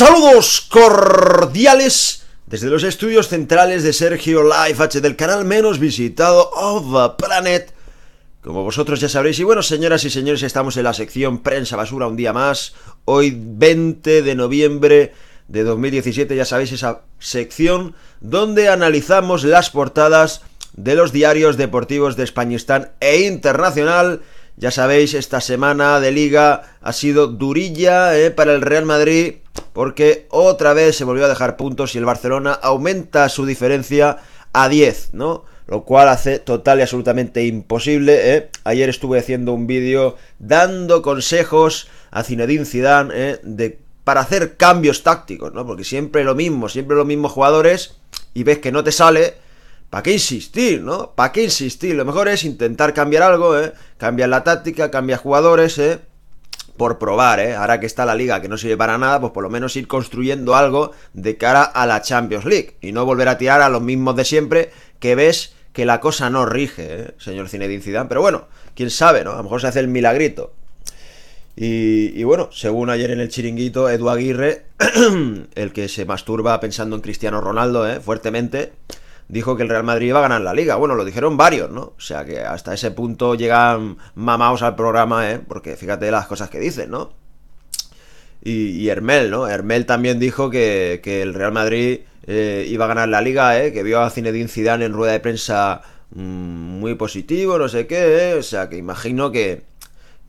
Saludos cordiales desde los estudios centrales de Sergio Live del canal menos visitado of the planet. Como vosotros ya sabréis, y bueno, señoras y señores, estamos en la sección Prensa Basura un día más. Hoy 20 de noviembre de 2017, ya sabéis esa sección donde analizamos las portadas de los diarios deportivos de Españistán e internacional. Ya sabéis, esta semana de liga ha sido durilla eh, para el Real Madrid porque otra vez se volvió a dejar puntos y el Barcelona aumenta su diferencia a 10, ¿no? Lo cual hace total y absolutamente imposible. ¿eh? Ayer estuve haciendo un vídeo dando consejos a Zinedine Zidane ¿eh? de, para hacer cambios tácticos, ¿no? Porque siempre lo mismo, siempre los mismos jugadores y ves que no te sale, ¿Para qué insistir, no? ¿Para qué insistir? Lo mejor es intentar cambiar algo, ¿eh? Cambiar la táctica, cambiar jugadores, ¿eh? por probar, ¿eh? Ahora que está la liga que no sirve para nada, pues por lo menos ir construyendo algo de cara a la Champions League y no volver a tirar a los mismos de siempre que ves que la cosa no rige, ¿eh? señor Zinedine Zidane. Pero bueno, quién sabe, ¿no? A lo mejor se hace el milagrito. Y, bueno, según ayer en el chiringuito, Edu Aguirre, el que se masturba pensando en Cristiano Ronaldo, ¿eh? fuertemente, dijo que el Real Madrid iba a ganar la liga. Bueno, lo dijeron varios, ¿no? O sea que hasta ese punto llegan mamados al programa, ¿eh? Porque fíjate las cosas que dicen, ¿no? Y, Hermel, ¿no? Hermel también dijo que, el Real Madrid eh, iba a ganar la liga, ¿eh? Que vio a Zinedine Zidane en rueda de prensa mm, muy positivo, no sé qué, ¿eh? O sea que imagino que,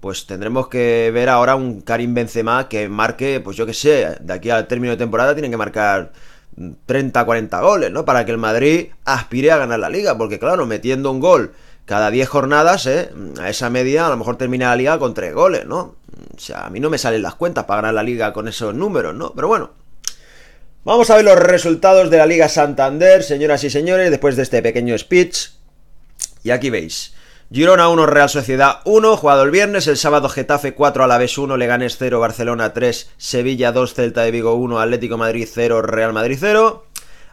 pues tendremos que ver ahora un Karim Benzema que marque, pues yo qué sé, de aquí al término de temporada tienen que marcar 30, 40 goles, ¿no? Para que el Madrid aspire a ganar la liga, porque claro, metiendo un gol cada 10 jornadas, ¿eh? A esa media a lo mejor termina la liga con 3 goles, ¿no? O sea, a mí no me salen las cuentas para ganar la liga con esos números, ¿no? Pero bueno. Vamos a ver los resultados de la Liga Santander, señoras y señores, después de este pequeño speech. Y aquí veis. Girona 1, Real Sociedad 1, jugado el viernes, el sábado Getafe 4, Alavés 1, Leganes 0, Barcelona 3, Sevilla 2, Celta de Vigo 1, Atlético Madrid 0, Real Madrid 0.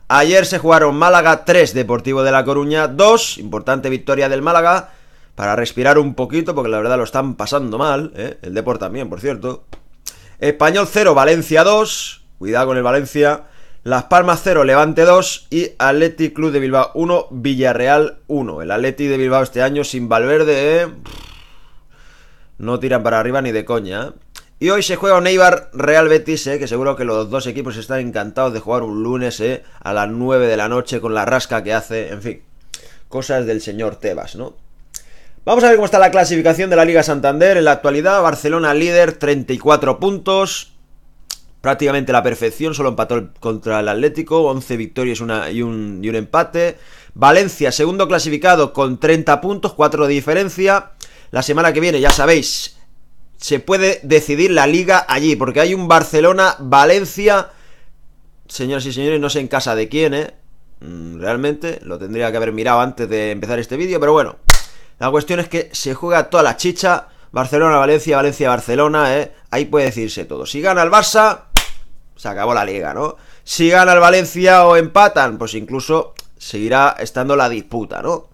Ayer se jugaron Málaga 3, Deportivo de La Coruña 2, importante victoria del Málaga, para respirar un poquito, porque la verdad lo están pasando mal, ¿eh? el Deport también, por cierto. Español 0, Valencia 2, cuidado con el Valencia. Las Palmas 0, Levante 2 y Athletic Club de Bilbao 1, Villarreal 1. El Atleti de Bilbao este año sin Valverde no tiran para arriba ni de coña. ¿eh? Y hoy se juega un Real Betis, ¿eh? que seguro que los dos equipos están encantados de jugar un lunes ¿eh? a las 9 de la noche con la rasca que hace, en fin, cosas del señor Tebas, ¿no? Vamos a ver cómo está la clasificación de la Liga Santander. En la actualidad, Barcelona líder, 34 puntos prácticamente la perfección, solo empató contra el Atlético, 11 victorias una, y, un, y un empate. Valencia, segundo clasificado con 30 puntos, 4 de diferencia. La semana que viene, ya sabéis, se puede decidir la liga allí, porque hay un Barcelona-Valencia. Señoras y señores, no sé en casa de quién, ¿eh? Mm, realmente, lo tendría que haber mirado antes de empezar este vídeo, pero bueno. La cuestión es que se juega toda la chicha. Barcelona-Valencia, Valencia-Barcelona, ¿eh? Ahí puede decirse todo. Si gana el Barça, se acabó la liga, ¿no? Si gana el Valencia o empatan, pues incluso seguirá estando la disputa, ¿no?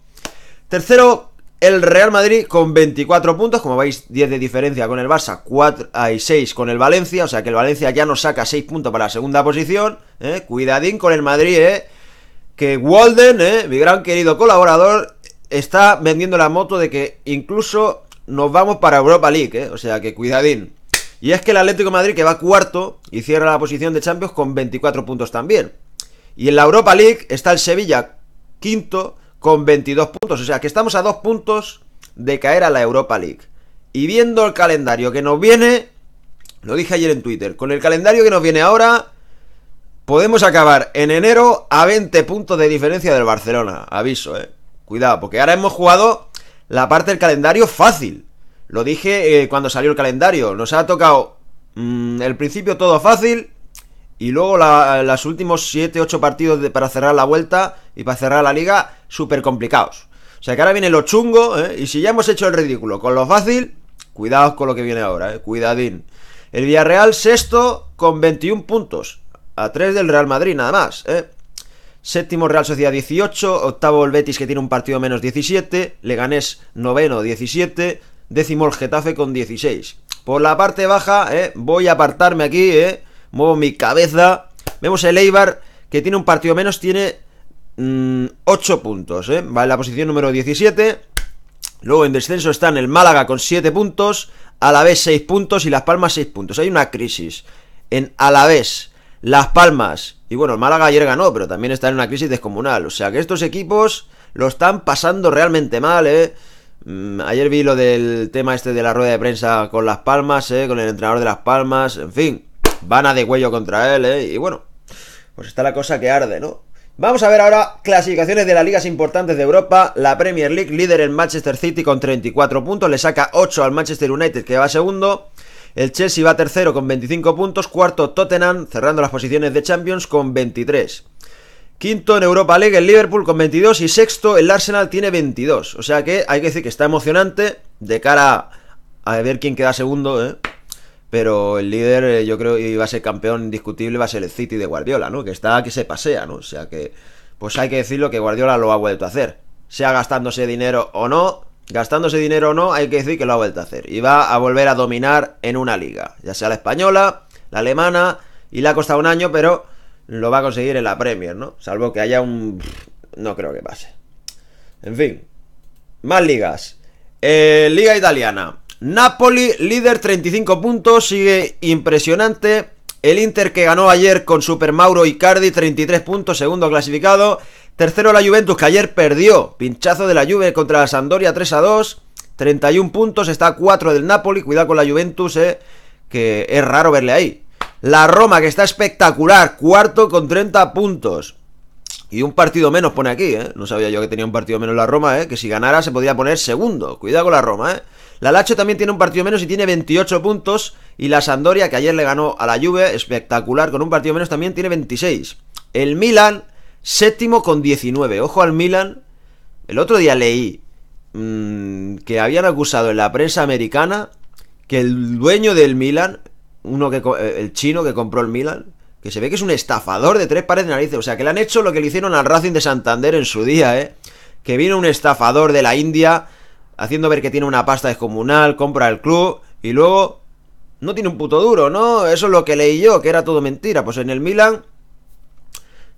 Tercero, el Real Madrid con 24 puntos, como veis, 10 de diferencia con el Barça, 4 ah, y 6 con el Valencia, o sea que el Valencia ya nos saca 6 puntos para la segunda posición, ¿eh? Cuidadín con el Madrid, ¿eh? Que Walden, ¿eh? mi gran querido colaborador, está vendiendo la moto de que incluso nos vamos para Europa League, ¿eh? o sea que cuidadín. Y es que el Atlético Madrid, que va cuarto y cierra la posición de Champions con 24 puntos también. Y en la Europa League está el Sevilla quinto con 22 puntos. O sea que estamos a dos puntos de caer a la Europa League. Y viendo el calendario que nos viene, lo dije ayer en Twitter, con el calendario que nos viene ahora, podemos acabar en enero a 20 puntos de diferencia del Barcelona. Aviso, eh. Cuidado, porque ahora hemos jugado la parte del calendario fácil. Lo dije eh, cuando salió el calendario. Nos ha tocado mm, el principio todo fácil y luego las los últimos 7, 8 partidos para cerrar la vuelta y para cerrar la liga súper complicados. O sea que ahora viene lo chungo ¿eh? y si ya hemos hecho el ridículo con lo fácil, cuidados con lo que viene ahora, ¿eh? cuidadín. El Villarreal sexto con 21 puntos, a 3 del Real Madrid nada más. ¿eh? Séptimo Real Sociedad 18, octavo el Betis que tiene un partido menos 17, Leganés noveno 17, décimo el Getafe con 16. Por la parte baja, eh, voy a apartarme aquí, eh, muevo mi cabeza. Vemos el Eibar, que tiene un partido menos, tiene 8 mm, puntos, eh. va en la posición número 17. Luego en descenso están el Málaga con 7 puntos, A la vez 6 puntos y Las Palmas 6 puntos. Hay una crisis en vez Las Palmas y bueno, el Málaga ayer ganó, pero también está en una crisis descomunal. O sea que estos equipos lo están pasando realmente mal, Mm, ayer vi lo del tema este de la rueda de prensa con Las Palmas, eh, con el entrenador de Las Palmas, en fin, van a de cuello contra él, eh, y bueno, pues está la cosa que arde, ¿no? Vamos a ver ahora clasificaciones de las ligas importantes de Europa. La Premier League, líder en Manchester City con 34 puntos, le saca 8 al Manchester United que va segundo. El Chelsea va tercero con 25 puntos, cuarto Tottenham, cerrando las posiciones de Champions con 23. Quinto en Europa League el Liverpool con 22 y sexto el Arsenal tiene 22. O sea que hay que decir que está emocionante de cara a ver quién queda segundo, ¿eh? Pero el líder eh, yo creo y va a ser campeón indiscutible va a ser el City de Guardiola, ¿no? Que está que se pasea, ¿no? O sea que pues hay que decirlo que Guardiola lo ha vuelto a hacer. Sea gastándose dinero o no, gastándose dinero o no, hay que decir que lo ha vuelto a hacer. Y va a volver a dominar en una liga, ya sea la española, la alemana, y le ha costado un año, pero lo va a conseguir en la Premier, ¿no? Salvo que haya un... No creo que pase. En fin. Más ligas. Eh, Liga italiana. Napoli, líder 35 puntos, sigue impresionante. El Inter que ganó ayer con Super Mauro Icardi, 33 puntos, segundo clasificado. Tercero la Juventus que ayer perdió. Pinchazo de la Juve contra la Sandoria, 3 a 2. 31 puntos, está a 4 del Napoli. Cuidado con la Juventus, eh, que es raro verle ahí. La Roma, que está espectacular, cuarto con 30 puntos. Y un partido menos pone aquí, ¿eh? No sabía yo que tenía un partido menos la Roma, ¿eh? Que si ganara se podría poner segundo. Cuidado con la Roma, ¿eh? La Lacho también tiene un partido menos y tiene 28 puntos. Y la Sandoria, que ayer le ganó a la Juve, espectacular, con un partido menos también tiene 26. El Milan, séptimo con 19. Ojo al Milan. El otro día leí mm, que habían acusado en la prensa americana que el dueño del Milan uno que eh, el chino que compró el Milan, que se ve que es un estafador de tres pares de narices. O sea, que le han hecho lo que le hicieron al Racing de Santander en su día, ¿eh? Que vino un estafador de la India haciendo ver que tiene una pasta descomunal, compra el club y luego no tiene un puto duro, ¿no? Eso es lo que leí yo, que era todo mentira. Pues en el Milan,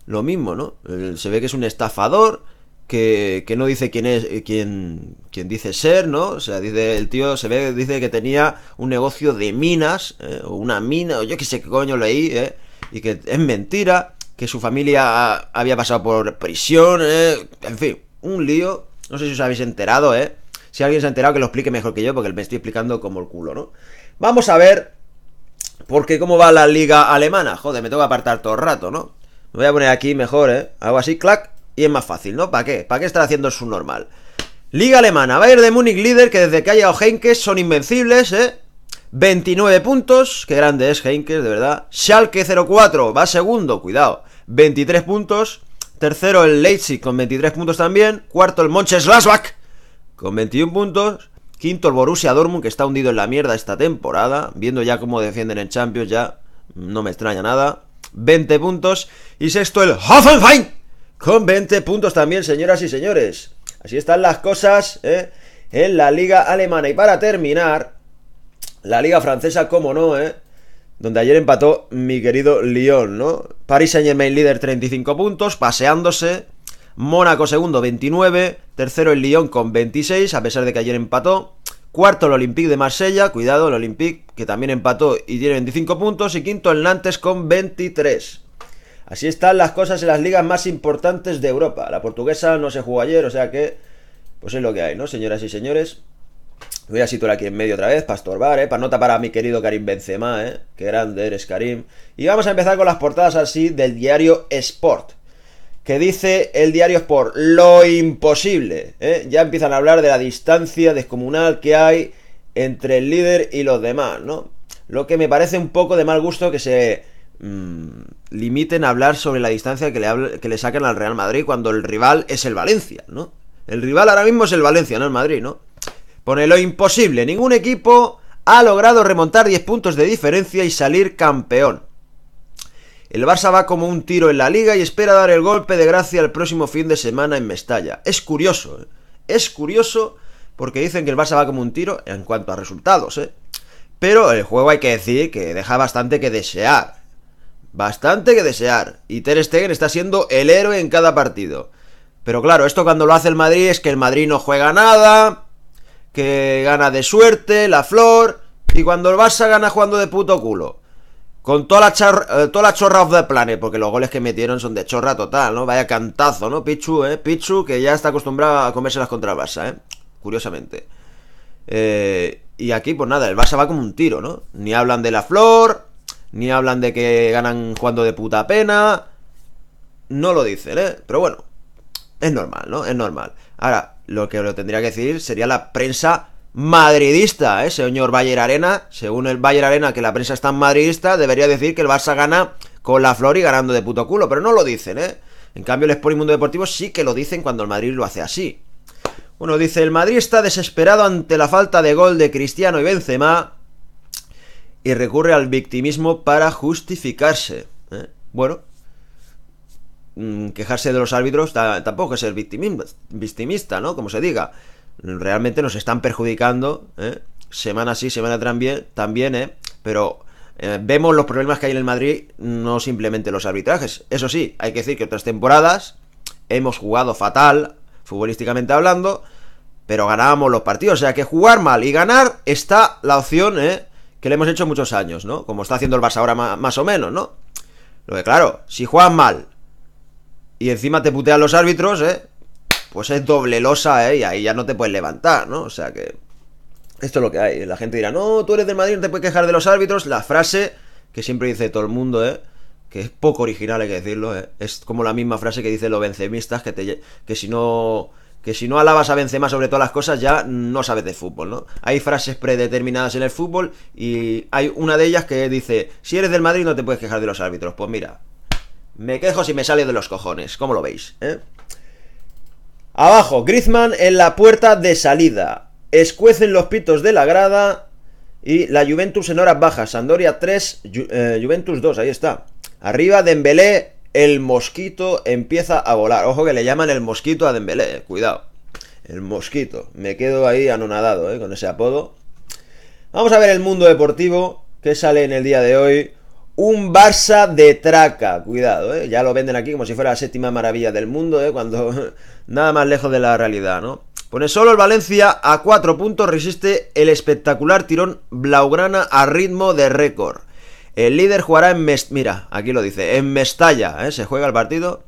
lo mismo, ¿no? Eh, se ve que es un estafador que, no dice quién es eh, quién, quién dice ser, ¿no? O sea, dice el tío se ve dice que tenía un negocio de minas eh, o una mina o yo qué sé qué coño leí, ¿eh? Y que es mentira, que su familia había pasado por prisión, ¿eh? en fin, un lío. No sé si os habéis enterado, ¿eh? Si alguien se ha enterado que lo explique mejor que yo porque me estoy explicando como el culo, ¿no? Vamos a ver porque cómo va la liga alemana. Joder, me tengo que apartar todo el rato, ¿no? Me voy a poner aquí mejor, ¿eh? Hago así, clac, y es más fácil, ¿no? ¿Para qué? ¿Para qué estar haciendo el normal? Liga Alemana, Bayern de Múnich líder, que desde que ha llegado Heinkes son invencibles, ¿eh? 29 puntos, qué grande es Heinkes, de verdad. Schalke 04, va segundo, cuidado. 23 puntos. Tercero el Leipzig con 23 puntos también. Cuarto el Mönchengladbach con 21 puntos. Quinto el Borussia Dortmund que está hundido en la mierda esta temporada. Viendo ya cómo defienden en Champions ya no me extraña nada. 20 puntos. Y sexto el Hoffenheim con 20 puntos también, señoras y señores. Así están las cosas ¿eh? en la liga alemana. Y para terminar, la liga francesa, como no, ¿eh? donde ayer empató mi querido Lyon, ¿no? Paris Saint-Germain líder 35 puntos, paseándose. Mónaco segundo 29, tercero el Lyon con 26, a pesar de que ayer empató. Cuarto el Olympique de Marsella, cuidado el Olympique que también empató y tiene 25 puntos. Y quinto el Nantes con 23. Así están las cosas en las ligas más importantes de Europa. La portuguesa no se jugó ayer, o sea que, pues es lo que hay, ¿no? Señoras y señores. Voy a situar aquí en medio otra vez para estorbar, ¿eh? Para nota para mi querido Karim Benzema, ¿eh? Qué grande eres, Karim. Y vamos a empezar con las portadas así del diario Sport. Que dice el diario Sport, lo imposible. ¿eh? Ya empiezan a hablar de la distancia descomunal que hay entre el líder y los demás, ¿no? Lo que me parece un poco de mal gusto que se Mm, limiten a hablar sobre la distancia que le, que le sacan al Real Madrid cuando el rival es el Valencia, ¿no? El rival ahora mismo es el Valencia, no el Madrid, ¿no? Pone lo imposible, ningún equipo ha logrado remontar 10 puntos de diferencia y salir campeón. El Barça va como un tiro en la liga y espera dar el golpe de gracia el próximo fin de semana en Mestalla. Es curioso, ¿eh? es curioso porque dicen que el Barça va como un tiro en cuanto a resultados, ¿eh? Pero el juego hay que decir que deja bastante que desear bastante que desear. Y Ter Stegen está siendo el héroe en cada partido. Pero claro, esto cuando lo hace el Madrid es que el Madrid no juega nada, que gana de suerte, la flor, y cuando el Barça gana jugando de puto culo. Con toda la, eh, toda la chorra off the planet, porque los goles que metieron son de chorra total, ¿no? Vaya cantazo, ¿no? Pichu, ¿eh? Pichu, que ya está acostumbrado a Las contra el Barça, ¿eh? Curiosamente. Eh, y aquí, pues nada, el Barça va como un tiro, ¿no? Ni hablan de la flor, ni hablan de que ganan jugando de puta pena. No lo dicen, ¿eh? Pero bueno, es normal, ¿no? Es normal. Ahora, lo que lo tendría que decir sería la prensa madridista, ¿eh? Señor Bayer Arena, según el Bayer Arena, que la prensa es tan madridista, debería decir que el Barça gana con la flor y ganando de puto culo, pero no lo dicen, ¿eh? En cambio, el Sport y Mundo Deportivo sí que lo dicen cuando el Madrid lo hace así. Bueno, dice, el Madrid está desesperado ante la falta de gol de Cristiano y Benzema y recurre al victimismo para justificarse. ¿eh? Bueno, mm, quejarse de los árbitros tampoco es ser victimista, ¿no? Como se diga. Realmente nos están perjudicando, ¿eh? semana sí, semana también, también ¿eh? Pero eh, vemos los problemas que hay en el Madrid, no simplemente los arbitrajes. Eso sí, hay que decir que otras temporadas hemos jugado fatal, futbolísticamente hablando, pero ganábamos los partidos. O sea que jugar mal y ganar está la opción, ¿eh? que le hemos hecho muchos años, ¿no? Como está haciendo el Barça ahora más, o menos, ¿no? Lo que claro, si juegas mal y encima te putean los árbitros, ¿eh? Pues es doble losa, ¿eh? Y ahí ya no te puedes levantar, ¿no? O sea que... Esto es lo que hay. La gente dirá, no, tú eres del Madrid, no te puedes quejar de los árbitros. La frase que siempre dice todo el mundo, ¿eh? que es poco original, hay que decirlo, ¿eh? es como la misma frase que dicen los vencemistas, que, te, que si no que si no alabas a Benzema sobre todas las cosas ya no sabes de fútbol, ¿no? Hay frases predeterminadas en el fútbol y hay una de ellas que dice, si eres del Madrid no te puedes quejar de los árbitros. Pues mira, me quejo si me sale de los cojones, ¿cómo lo veis? Eh? Abajo, Griezmann en la puerta de salida. Escuecen los pitos de la grada y la Juventus en horas bajas. Sandoria 3, eh, Juventus 2, ahí está. Arriba Dembélé el mosquito empieza a volar. Ojo que le llaman el mosquito a Dembélé, eh, cuidado. El mosquito. Me quedo ahí anonadado eh, con ese apodo. Vamos a ver el mundo deportivo que sale en el día de hoy. Un Barça de traca, cuidado, eh. ya lo venden aquí como si fuera la séptima maravilla del mundo, cuando nada más lejos de la realidad, ¿no? Pone solo el Valencia a cuatro puntos resiste el espectacular tirón Blaugrana a ritmo de récord. El líder jugará en Mestalla. Mira, aquí lo dice. En Mestalla. ¿eh? Se juega el partido.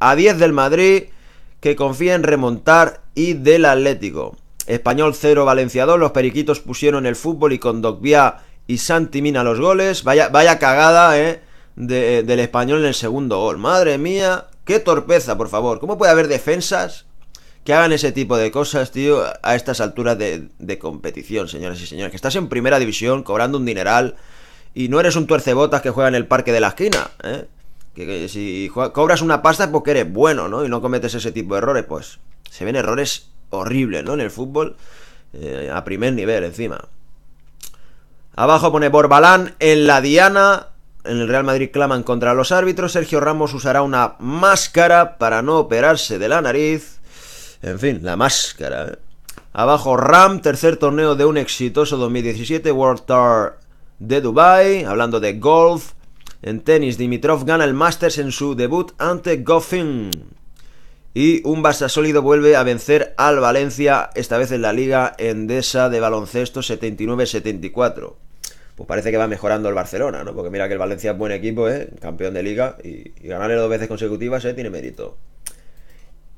A 10 del Madrid. Que confía en remontar. Y del Atlético. Español 0, Valenciador. Los periquitos pusieron el fútbol. Y con Dogbia y Santi Mina los goles. Vaya, vaya cagada, ¿eh? De, eh, del español en el segundo gol. Madre mía. Qué torpeza, por favor. ¿Cómo puede haber defensas que hagan ese tipo de cosas, tío, a estas alturas de, de, competición, señoras y señores. Que estás en primera división cobrando un dineral y no eres un tuercebotas que juega en el parque de la esquina, ¿eh? Que, si cobras una pasta es pues porque eres bueno, ¿no? Y no cometes ese tipo de errores, pues se ven errores horribles, ¿no? En el fútbol, eh, a primer nivel encima. Abajo pone Borbalán en la diana. En el Real Madrid claman contra los árbitros. Sergio Ramos usará una máscara para no operarse de la nariz. En fin, la máscara. ¿eh? Abajo Ram, tercer torneo de un exitoso 2017 World Tour de Dubai, hablando de golf. En tenis, Dimitrov gana el Masters en su debut ante Goffin. Y un Barça sólido vuelve a vencer al Valencia, esta vez en la Liga Endesa de Baloncesto 79-74. Pues parece que va mejorando el Barcelona, ¿no? Porque mira que el Valencia es buen equipo, ¿eh? Campeón de Liga. Y, ganarle dos veces consecutivas, ¿eh? Tiene mérito.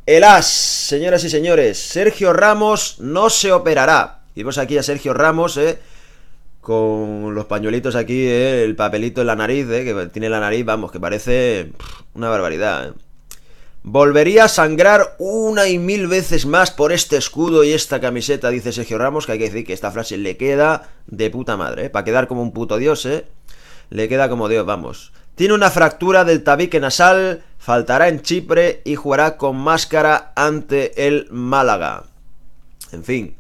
Elas señoras y señores, Sergio Ramos no se operará. Y aquí a Sergio Ramos, ¿eh? con los pañuelitos aquí, eh, el papelito en la nariz, eh, que tiene la nariz, vamos, que parece una barbaridad. Eh. Volvería a sangrar una y mil veces más por este escudo y esta camiseta, dice Sergio Ramos, que hay que decir que esta frase le queda de puta madre, para quedar como un puto dios, ¿eh? Le queda como Dios, vamos. Tiene una fractura del tabique nasal, faltará en Chipre y jugará con máscara ante el Málaga. En fin,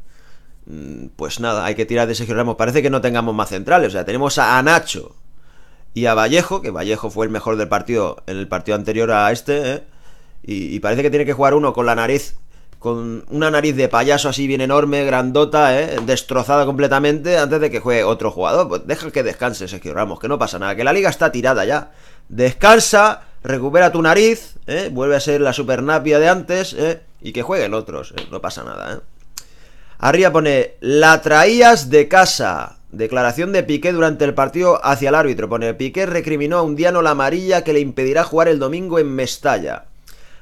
Mm, pues nada, hay que tirar de Sergio Ramos. Parece que no tengamos más centrales. O sea, tenemos a Nacho y a Vallejo, que Vallejo fue el mejor del partido en el partido anterior a este. ¿eh? Y, parece que tiene que jugar uno con la nariz, con una nariz de payaso así bien enorme, grandota, ¿eh? destrozada completamente, antes de que juegue otro jugador. Pues deja que descanse Sergio Ramos, que no pasa nada, que la liga está tirada ya. Descansa, recupera tu nariz, ¿eh? vuelve a ser la supernapia de antes ¿eh? y que jueguen otros. ¿eh? No pasa nada, ¿eh? Arriba pone, la traías de casa. Declaración de Piqué durante el partido hacia el árbitro. Pone, Piqué recriminó a un diano la amarilla que le impedirá jugar el domingo en Mestalla.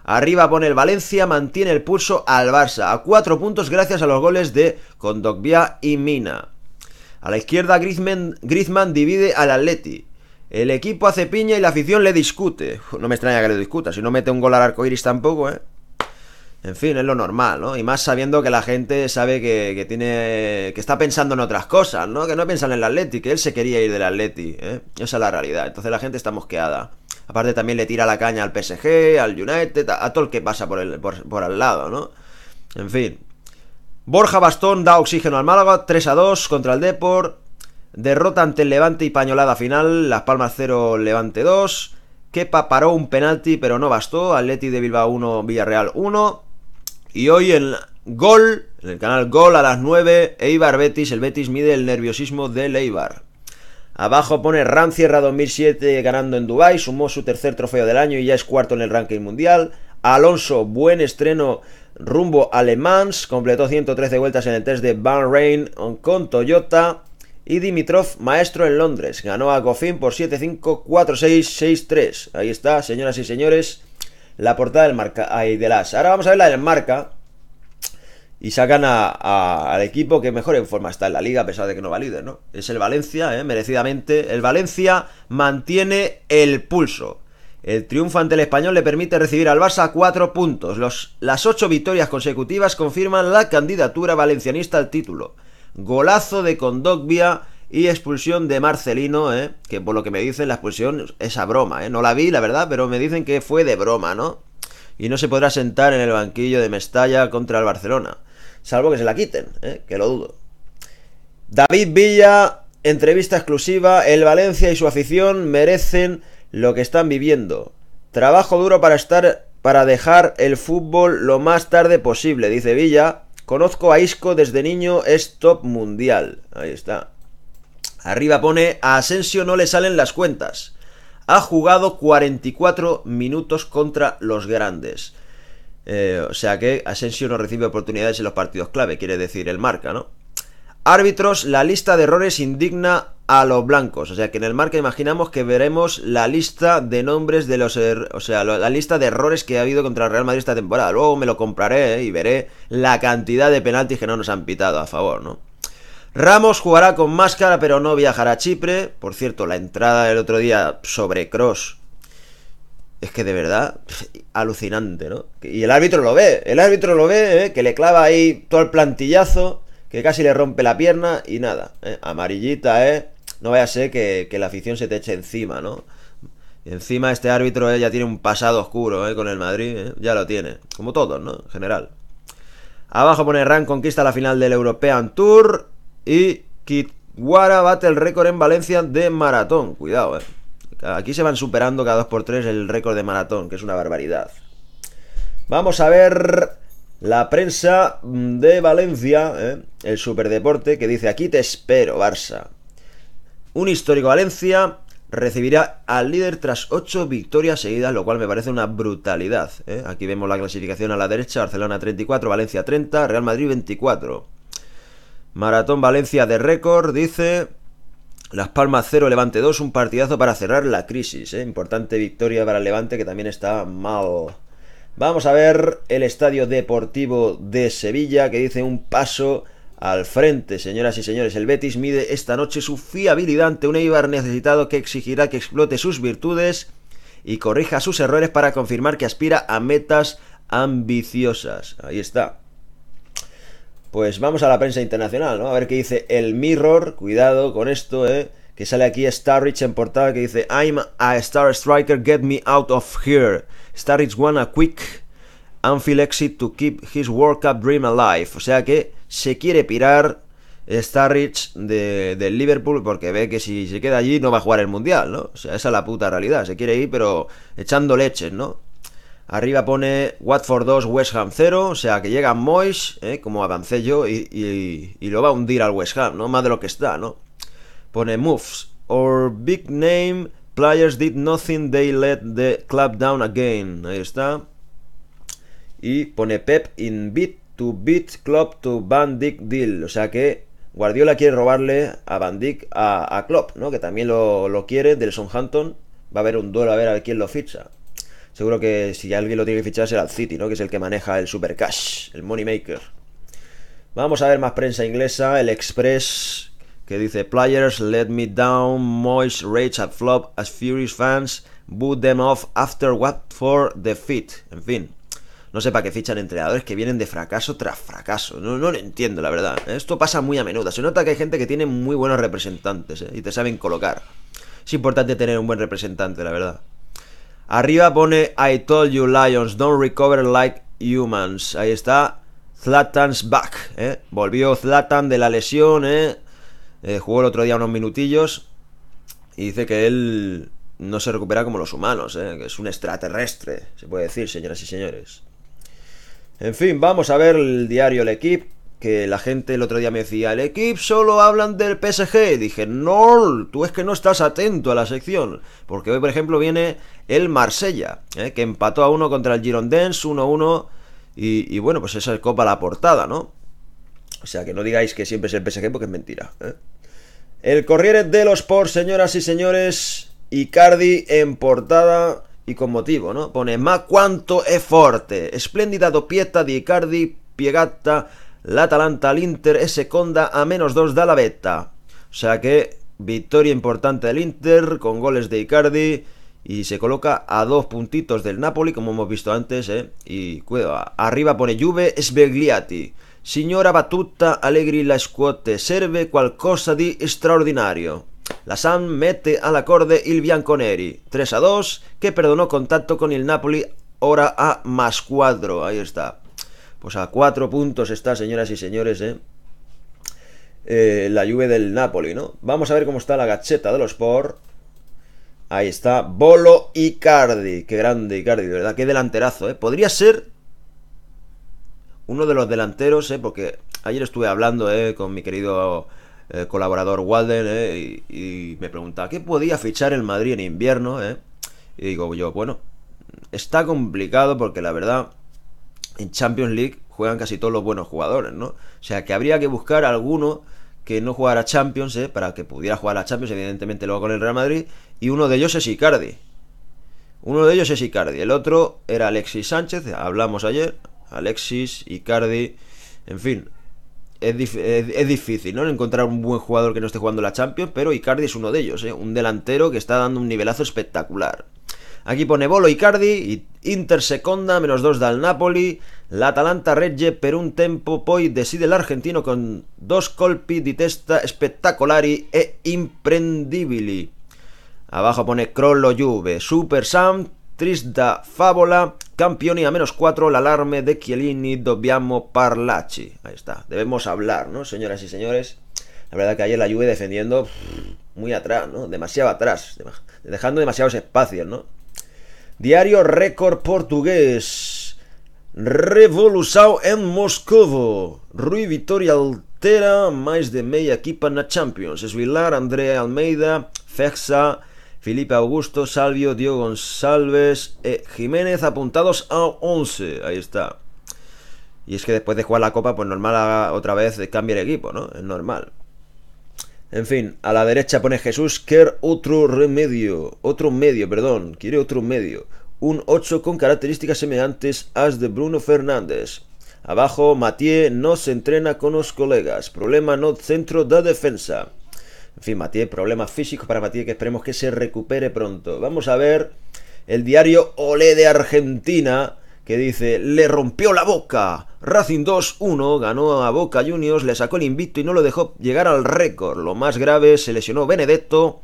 Arriba pone el Valencia, mantiene el pulso al Barça, a cuatro puntos gracias a los goles de Condogbia y Mina. A la izquierda Griezmann, Griezmann divide al Atleti. El equipo hace piña y la afición le discute. No me extraña que le discuta, si no mete un gol al arco iris tampoco, ¿eh? En fin, es lo normal, ¿no? Y más sabiendo que la gente sabe que, tiene. que está pensando en otras cosas, ¿no? Que no piensan en el Atleti, que él se quería ir del Atleti, ¿eh? Esa es la realidad. Entonces la gente está mosqueada. Aparte también le tira la caña al PSG, al United, a, todo el que pasa por, el, por, al lado, ¿no? En fin. Borja Bastón da oxígeno al Málaga, 3 a 2 contra el Deport. Derrota ante el Levante y pañolada final, Las Palmas 0, Levante 2. Kepa paró un penalti, pero no bastó. Atleti de Bilbao 1, Villarreal 1. Y hoy en Gol, en el canal Gol a las 9, Eibar Betis. El Betis mide el nerviosismo del Eibar. Abajo pone Ram Sierra 2007 ganando en Dubái. sumó su tercer trofeo del año y ya es cuarto en el ranking mundial. Alonso, buen estreno rumbo a Le completó 113 vueltas en el test de Bahrain con Toyota. Y Dimitrov, maestro en Londres, ganó a Goffin por 7-5, 4-6, 6-3. Ahí está, señoras y señores, la portada del marca ahí, de las... Ahora vamos a ver la del marca. Y sacan al equipo que mejor en forma está en la liga, a pesar de que no valide, ¿no? Es el Valencia, ¿eh? merecidamente. El Valencia mantiene el pulso. El triunfo ante el español le permite recibir al Barça cuatro puntos. Los, las ocho victorias consecutivas confirman la candidatura valencianista al título. Golazo de Condogbia y expulsión de Marcelino, ¿eh? que por lo que me dicen la expulsión es a broma, ¿eh? no la vi la verdad, pero me dicen que fue de broma, ¿no? Y no se podrá sentar en el banquillo de Mestalla contra el Barcelona, salvo que se la quiten, ¿eh? que lo dudo. David Villa, entrevista exclusiva, el Valencia y su afición merecen lo que están viviendo. Trabajo duro para estar para dejar el fútbol lo más tarde posible, dice Villa. Conozco a Isco desde niño, es top mundial. Ahí está. Arriba pone, a Asensio no le salen las cuentas. Ha jugado 44 minutos contra los grandes. Eh, o sea que Asensio no recibe oportunidades en los partidos clave, quiere decir el marca, ¿no? Árbitros, la lista de errores indigna a los blancos. O sea que en el marca imaginamos que veremos la lista de nombres de los... Er, o sea, la lista de errores que ha habido contra el Real Madrid esta temporada. Luego me lo compraré ¿eh? y veré la cantidad de penaltis que no nos han pitado a favor, ¿no? Ramos jugará con máscara pero no viajará a Chipre. Por cierto, la entrada del otro día sobre Cross es que de verdad, alucinante, ¿no? Y el árbitro lo ve, el árbitro lo ve, ¿eh? que le clava ahí todo el plantillazo, que casi le rompe la pierna y nada, ¿eh? amarillita, ¿eh? No vaya a ser que, la afición se te eche encima, ¿no? encima este árbitro ¿eh? ya tiene un pasado oscuro ¿eh? con el Madrid, ¿eh? ya lo tiene, como todos, ¿no? En general. Abajo pone Ran conquista la final del European Tour y Kitwara bate el récord en Valencia de maratón. Cuidado, eh. Aquí se van superando cada 2x3 el récord de maratón, que es una barbaridad. Vamos a ver la prensa de Valencia, eh, el superdeporte, que dice, aquí te espero, Barça. Un histórico Valencia recibirá al líder tras 8 victorias seguidas, lo cual me parece una brutalidad. Eh. Aquí vemos la clasificación a la derecha, Barcelona 34, Valencia 30, Real Madrid 24. Maratón Valencia de récord, dice. Las Palmas 0, Levante 2, un partidazo para cerrar la crisis. ¿eh? Importante victoria para Levante que también está mal. Vamos a ver el Estadio Deportivo de Sevilla que dice un paso al frente. Señoras y señores, el Betis mide esta noche su fiabilidad ante un Eibar necesitado que exigirá que explote sus virtudes y corrija sus errores para confirmar que aspira a metas ambiciosas. Ahí está. Pues vamos a la prensa internacional, ¿no? A ver qué dice el Mirror, cuidado con esto, ¿eh? Que sale aquí Starrich en portada que dice I'm a Star Striker, get me out of here. Starrich a quick Anfield exit to keep his World Cup dream alive. O sea que se quiere pirar Starrich del de Liverpool porque ve que si se queda allí no va a jugar el Mundial, ¿no? O sea, esa es la puta realidad. Se quiere ir pero echando leches, ¿no? Arriba pone Watford 2, West Ham 0. O sea, que llega Moyes, eh, como avancé yo, y, lo va a hundir al West Ham, ¿no? Más de lo que está, ¿no? Pone Moves. Or big name players did nothing, they let the club down again. Ahí está. Y pone Pep in beat to beat club to Van deal. O sea que Guardiola quiere robarle a Van Dijk a, club Klopp, ¿no? Que también lo, quiere del Hampton, Va a haber un duelo a ver a quién lo ficha. Seguro que si alguien lo tiene que fichar será el City, ¿no? Que es el que maneja el Super Cash, el Money Maker. Vamos a ver más prensa inglesa. El Express, que dice: Players let me down, Moist rage at flop as Furious fans boot them off after what for defeat. En fin, no sé para qué fichan entrenadores que vienen de fracaso tras fracaso. No, lo entiendo, la verdad. Esto pasa muy a menudo. Se nota que hay gente que tiene muy buenos representantes ¿eh? y te saben colocar. Es importante tener un buen representante, la verdad. Arriba pone I told you lions don't recover like humans. Ahí está. Zlatan's back. ¿eh? Volvió Zlatan de la lesión. ¿eh? ¿eh? jugó el otro día unos minutillos. Y dice que él no se recupera como los humanos. ¿eh? Que es un extraterrestre. Se puede decir, señoras y señores. En fin, vamos a ver el diario El Equip... Que la gente el otro día me decía, el equipo solo hablan del PSG. dije, no, tú es que no estás atento a la sección. Porque hoy, por ejemplo, viene el Marsella, eh, que empató a uno contra el Girondins, 1-1, y, bueno, pues esa es Copa la portada, ¿no? O sea, que no digáis que siempre es el PSG porque es mentira. ¿eh? El Corriere de los Sports señoras y señores, Icardi en portada y con motivo, ¿no? Pone, más cuanto es fuerte espléndida doppietta de Icardi, piegata, la Atalanta al Inter es seconda a menos dos da la beta. O sea que victoria importante del Inter con goles de Icardi y se coloca a dos puntitos del Napoli, como hemos visto antes, eh, y cuidado, arriba pone Juve Svegliati Signora Batuta Allegri la scuote, serve qualcosa di straordinario. La San mete al acorde il Bianconeri, 3 a 2, que perdonó contacto con el Napoli, ahora a más 4, ahí está. Pues a 4 puntos está, señoras y señores, eh. ¿eh? la Juve del Napoli, ¿no? Vamos a ver cómo está la gacheta de los por Ahí está, Bolo Icardi. Qué grande Icardi, de verdad, qué delanterazo, ¿eh? Podría ser uno de los delanteros, ¿eh? Porque ayer estuve hablando, ¿eh? Con mi querido eh, colaborador Walden, ¿eh? Y, y, me preguntaba, ¿qué podía fichar el Madrid en invierno, ¿eh? Y digo yo, bueno, está complicado porque la verdad, en Champions League juegan casi todos los buenos jugadores, ¿no? O sea, que habría que buscar alguno que no jugara Champions, eh, para que pudiera jugar a Champions, evidentemente luego con el Real Madrid, y uno de ellos es Icardi. Uno de ellos es Icardi, el otro era Alexis Sánchez, hablamos ayer, Alexis, Icardi, en fin, es, difícil, ¿no? Encontrar un buen jugador que no esté jugando la Champions, pero Icardi es uno de ellos, eh, Un delantero que está dando un nivelazo espectacular. Aquí pone Bolo Icardi y Inter seconda, menos 2 dal Napoli, Atalanta regge per un tempo, poi decide el argentino con dos colpi di testa spettacolari e imprendibili. Abajo pone Crollo Juve, Super Sam, Trista Favola, Campioni a menos 4, alarme de Chiellini, dobbiamo parlarci. Ahí está, debemos hablar, ¿no? Señoras y señores, la verdad que ayer la Juve defendiendo muy atrás, ¿no? Demasiado atrás, dejando demasiados espacios, ¿no? Diario Récord Portugués. Revolução en Moscovo. Rui Vitória altera máis de meia equipa na Champions. Esvilar, André Almeida, Fexa, Felipe Augusto, Salvio, Diogo González e Jiménez apuntados a 11. Aí está. Y es que después de jugar la copa, pues normal otra vez cambiar equipo, ¿no? Es normal. En fin, a la derecha pone Jesús, quer otro remedio, otro medio, perdón, quiere otro medio. Un 8 con características semejantes a las de Bruno Fernández. Abajo, Mathieu no se entrena con los colegas. Problema no centro de defensa. En fin, Mathieu, problemas físico para Mathieu que esperemos que se recupere pronto. Vamos a ver el diario Olé de Argentina que dice, le rompió la boca Racing 2-1 ganó a Boca Juniors, le sacó el invicto y no lo dejó llegar al récord. Lo más grave, se lesionó Benedetto,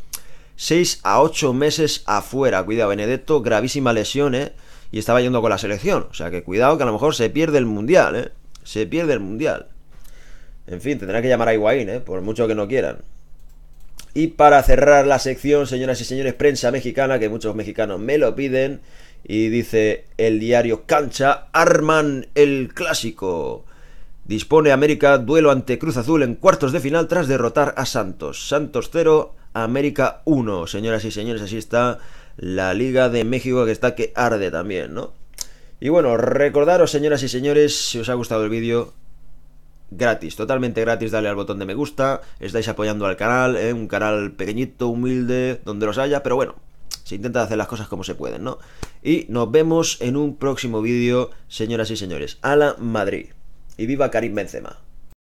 6 a 8 meses afuera. Cuidado, Benedetto, gravísima lesión, ¿eh? Y estaba yendo con la selección. O sea que cuidado que a lo mejor se pierde el mundial, ¿eh? Se pierde el mundial. En fin, tendrá que llamar a Higuaín, ¿eh? Por mucho que no quieran. Y para cerrar la sección, señoras y señores, prensa mexicana, que muchos mexicanos me lo piden, y dice el diario Cancha, arman el clásico. Dispone América duelo ante Cruz Azul en cuartos de final tras derrotar a Santos. Santos 0, América 1. Señoras y señores, así está la Liga de México que está que arde también, ¿no? Y bueno, recordaros, señoras y señores, si os ha gustado el vídeo, gratis, totalmente gratis, dale al botón de me gusta, estáis apoyando al canal, ¿eh? un canal pequeñito, humilde, donde los haya, pero bueno, se intenta hacer las cosas como se pueden, ¿no? Y nos vemos en un próximo vídeo, señoras y señores. ¡Ala Madrid. Y viva Karim Benzema.